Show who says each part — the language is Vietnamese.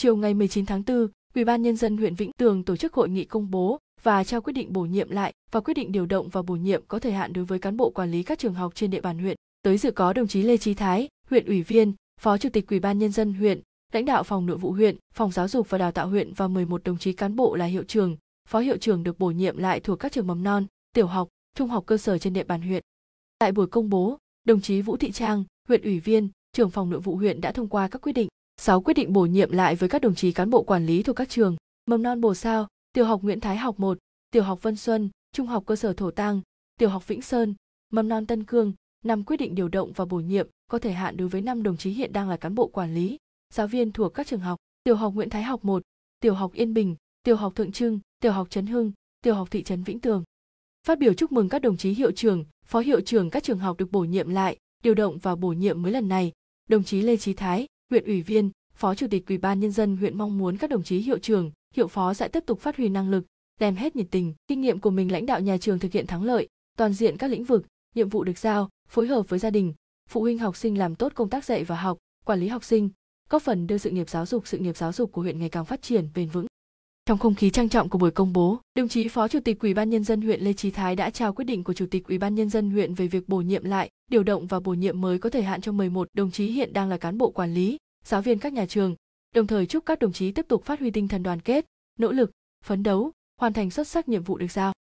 Speaker 1: Chiều ngày 19 tháng 4, Ủy ban nhân dân huyện Vĩnh Tường tổ chức hội nghị công bố và trao quyết định bổ nhiệm lại và quyết định điều động và bổ nhiệm có thời hạn đối với cán bộ quản lý các trường học trên địa bàn huyện. Tới dự có đồng chí Lê Chí Thái, huyện ủy viên, Phó Chủ tịch Ủy ban nhân dân huyện, lãnh đạo phòng nội vụ huyện, phòng giáo dục và đào tạo huyện và 11 đồng chí cán bộ là hiệu trưởng, phó hiệu trưởng được bổ nhiệm lại thuộc các trường mầm non, tiểu học, trung học cơ sở trên địa bàn huyện. Tại buổi công bố, đồng chí Vũ Thị Trang, huyện ủy viên, trưởng phòng nội vụ huyện đã thông qua các quyết định 6. Quyết định bổ nhiệm lại với các đồng chí cán bộ quản lý thuộc các trường, mầm non Bồ Sao, tiểu học Nguyễn Thái học 1, tiểu học Vân Xuân, trung học cơ sở Thổ Tăng, tiểu học Vĩnh Sơn, mầm non Tân Cương, năm quyết định điều động và bổ nhiệm có thể hạn đối với năm đồng chí hiện đang là cán bộ quản lý, giáo viên thuộc các trường học, tiểu học Nguyễn Thái học 1, tiểu học Yên Bình, tiểu học Thượng Trưng, tiểu học Trấn Hưng, tiểu học thị trấn Vĩnh Tường. Phát biểu chúc mừng các đồng chí hiệu trưởng, phó hiệu trưởng các trường học được bổ nhiệm lại, điều động và bổ nhiệm mới lần này, đồng chí Lê Chí Thái, huyện ủy viên phó chủ tịch ủy ban nhân dân huyện mong muốn các đồng chí hiệu trưởng hiệu phó sẽ tiếp tục phát huy năng lực đem hết nhiệt tình kinh nghiệm của mình lãnh đạo nhà trường thực hiện thắng lợi toàn diện các lĩnh vực nhiệm vụ được giao phối hợp với gia đình phụ huynh học sinh làm tốt công tác dạy và học quản lý học sinh góp phần đưa sự nghiệp giáo dục sự nghiệp giáo dục của huyện ngày càng phát triển bền vững trong không khí trang trọng của buổi công bố, đồng chí Phó Chủ tịch Ủy ban nhân dân huyện Lê Trí Thái đã trao quyết định của Chủ tịch Ủy ban nhân dân huyện về việc bổ nhiệm lại, điều động và bổ nhiệm mới có thời hạn cho 11 đồng chí hiện đang là cán bộ quản lý, giáo viên các nhà trường, đồng thời chúc các đồng chí tiếp tục phát huy tinh thần đoàn kết, nỗ lực, phấn đấu, hoàn thành xuất sắc nhiệm vụ được giao.